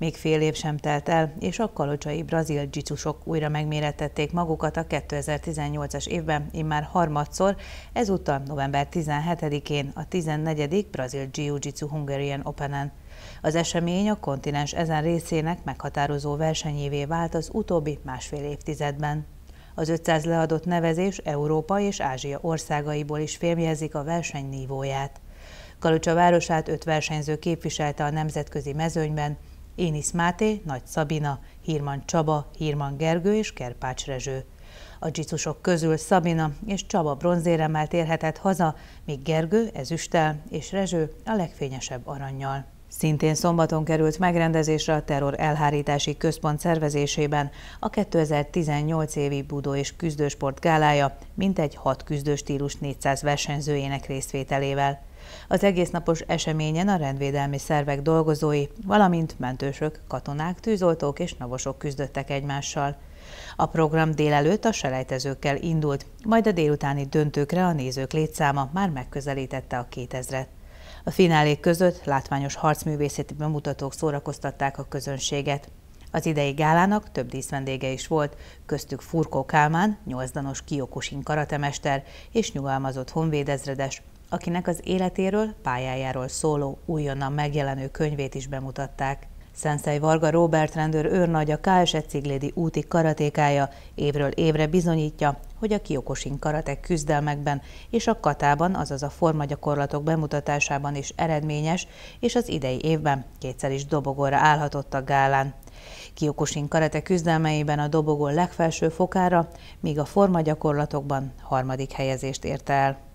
Még fél év sem telt el, és a kalocsai brazil dzsicsusok újra megmérettették magukat a 2018-as évben, immár harmadszor, ezúttal november 17-én a 14. brazil Jiu-Jitsu Hungarian Open-en. Az esemény a kontinens ezen részének meghatározó versenyévé vált az utóbbi másfél évtizedben. Az 500 leadott nevezés Európa és Ázsia országaiból is fémjelzik a verseny nívóját. városát öt versenyző képviselte a nemzetközi mezőnyben, Énisz Máté, Nagy Szabina, Hírman Csaba, Hírman Gergő és Kerpács Rezső. A dzsicusok közül Szabina és Csaba bronzéremmel térhetett haza, míg Gergő ezüsttel és Rezső a legfényesebb arannyal. Szintén szombaton került megrendezésre a Terror Elhárítási Központ szervezésében a 2018 évi Budó és Küzdősport gálája mintegy 6 küzdőstílus 400 versenyzőjének részvételével. Az egésznapos eseményen a rendvédelmi szervek dolgozói, valamint mentősök, katonák, tűzoltók és navosok küzdöttek egymással. A program délelőtt a selejtezőkkel indult, majd a délutáni döntőkre a nézők létszáma már megközelítette a 2000-et. A finálék között látványos harcművészeti bemutatók szórakoztatták a közönséget. Az idei gálának több díszvendége is volt, köztük Furkó Kálmán, nyolcdanos Kiokusin karatemester és nyugalmazott honvédezredes, akinek az életéről, pályájáról szóló, újonnan megjelenő könyvét is bemutatták. Szenszei Varga Robert rendőr őrnagy a KSE Ciglédi úti karatékája évről évre bizonyítja, hogy a kiokosin karate küzdelmekben és a katában, azaz a formagyakorlatok bemutatásában is eredményes, és az idei évben kétszer is dobogóra állhatott a gálán. Kiokosin karate küzdelmeiben a dobogó legfelső fokára, míg a formagyakorlatokban harmadik helyezést érte el.